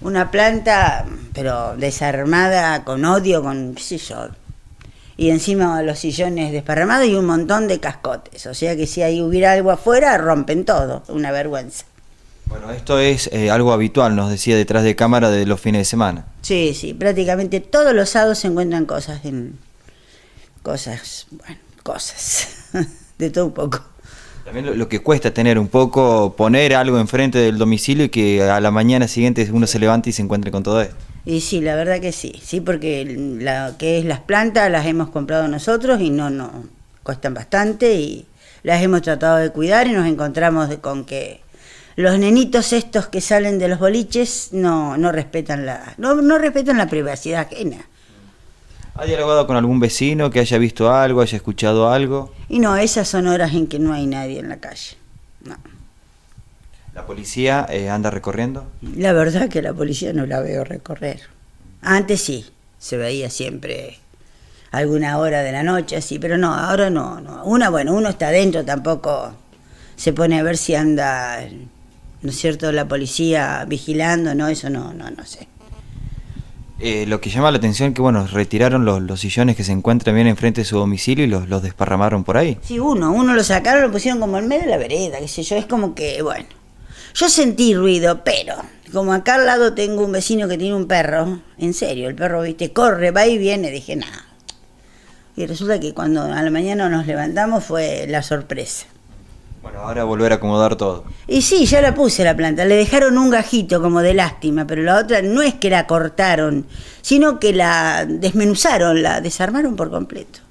una planta, pero desarmada, con odio, con qué yo. Y encima los sillones desparramados y un montón de cascotes. O sea que si ahí hubiera algo afuera, rompen todo. Una vergüenza. Bueno, esto es eh, algo habitual, nos decía detrás de cámara de los fines de semana. Sí, sí, prácticamente todos los sábados se encuentran cosas en. cosas, bueno, cosas. de todo un poco. También lo, que cuesta tener un poco, poner algo enfrente del domicilio y que a la mañana siguiente uno se levante y se encuentre con todo esto. Y sí, la verdad que sí, sí, porque la que es las plantas las hemos comprado nosotros y no, no, cuestan bastante y las hemos tratado de cuidar y nos encontramos con que los nenitos estos que salen de los boliches no, no respetan la, no respetan la privacidad ajena. ¿Ha dialogado con algún vecino que haya visto algo, haya escuchado algo? Y no, esas son horas en que no hay nadie en la calle. No. ¿La policía eh, anda recorriendo? La verdad que la policía no la veo recorrer. Antes sí, se veía siempre alguna hora de la noche así, pero no, ahora no, no. Una, bueno, uno está adentro, tampoco se pone a ver si anda, ¿no es cierto?, la policía vigilando, no, eso no, no, no sé. Eh, lo que llama la atención es que, bueno, retiraron los, sillones que se encuentran bien enfrente de su domicilio y los, los desparramaron por ahí. Sí, uno, uno lo sacaron, lo pusieron como en medio de la vereda, qué sé yo, es como que, bueno, yo sentí ruido, pero como acá al lado tengo un vecino que tiene un perro, en serio, el perro, viste, corre, va y viene, dije, nada. Y resulta que cuando a la mañana nos levantamos fue la sorpresa. Bueno, ahora volver a acomodar todo. Y sí, ya la puse la planta. Le dejaron un gajito como de lástima, pero la otra no es que la cortaron, sino que la desmenuzaron, la desarmaron por completo.